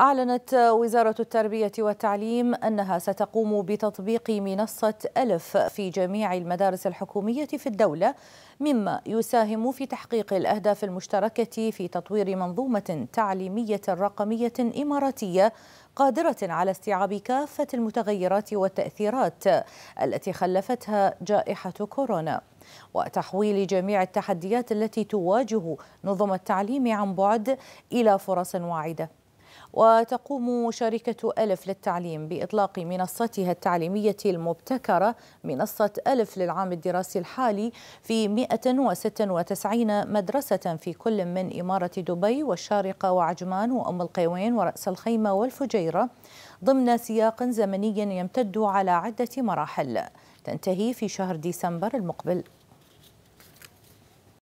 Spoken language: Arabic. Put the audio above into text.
أعلنت وزارة التربية والتعليم أنها ستقوم بتطبيق منصة ألف في جميع المدارس الحكومية في الدولة مما يساهم في تحقيق الأهداف المشتركة في تطوير منظومة تعليمية رقمية إماراتية قادرة على استيعاب كافة المتغيرات والتأثيرات التي خلفتها جائحة كورونا وتحويل جميع التحديات التي تواجه نظم التعليم عن بعد إلى فرص واعدة وتقوم شركة ألف للتعليم بإطلاق منصتها التعليمية المبتكرة منصة ألف للعام الدراسي الحالي في 196 مدرسة في كل من إمارة دبي والشارقة وعجمان وأم القيوين ورأس الخيمة والفجيرة ضمن سياق زمني يمتد على عدة مراحل تنتهي في شهر ديسمبر المقبل